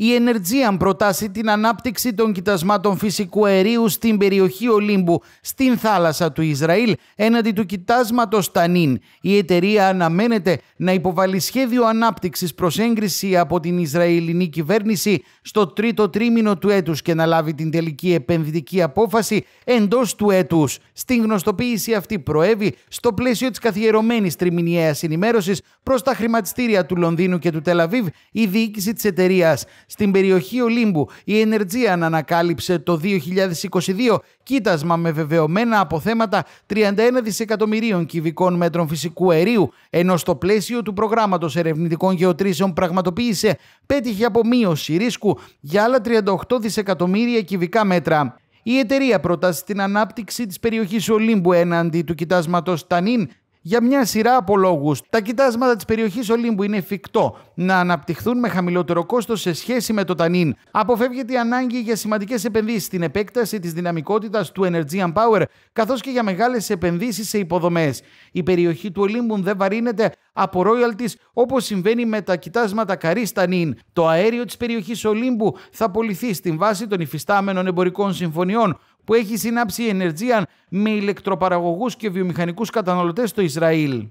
Η Energian προτάσει την ανάπτυξη των κοιτασμάτων φυσικού αερίου στην περιοχή Ολύμπου, στην θάλασσα του Ισραήλ, έναντι του κοιτάσματος Τανίν. Η εταιρεία αναμένεται να υποβάλει σχέδιο ανάπτυξης προς έγκριση από την Ισραηλινή κυβέρνηση στο τρίτο τρίμηνο του έτους και να λάβει την τελική επενδυτική απόφαση εντός του έτους. Στην γνωστοποίηση αυτή προέβη στο πλαίσιο της καθιερωμένης τριμηνιαίας ενημέρωσης προς τα χρηματιστήρια του Λονδίνου και του Τελαβίβ η διοίκηση της εταιρείας στην περιοχή Ολύμπου. Η Ενεργία ανακάλυψε το 2022 κοίτασμα με βεβαιωμένα αποθέματα 31 δισεκατομμυρίων κυβικών μέτρων φυσικού αερίου, ενώ στο πλαίσιο του προγράμματος ερευνητικών γεωτρήσεων πραγματοποίησε πέτυχε απομείωση ρίσκου για άλλα 38 δισεκατομμύρια κυβικά μέτρα. Η εταιρεία προτάσει την ανάπτυξη της περιοχής Ολύμπου έναντι του κοιτάσματος Τανίν για μια σειρά από λόγους. Τα κοιτάσματα της περιοχής Ολύμπου είναι εφικτό να αναπτυχθούν με χαμηλότερο κόστος σε σχέση με το τανίν. Αποφεύγεται η ανάγκη για σημαντικές επενδύσεις στην επέκταση της δυναμικότητας του Energy Power, καθώς και για μεγάλες επενδύσεις σε υποδομές. Η περιοχή του Ολύμπου δεν βαρύνεται από royalties όπως συμβαίνει με τα κοιτάσματα Καρή Τανίν. Το αέριο της περιοχής Ολύμπου θα πολιθεί στην βάση των υφιστάμενων εμπορικών συμφωνιών που έχει συνάψει ενεργεία με ηλεκτροπαραγωγούς και βιομηχανικούς καταναλωτές στο Ισραήλ.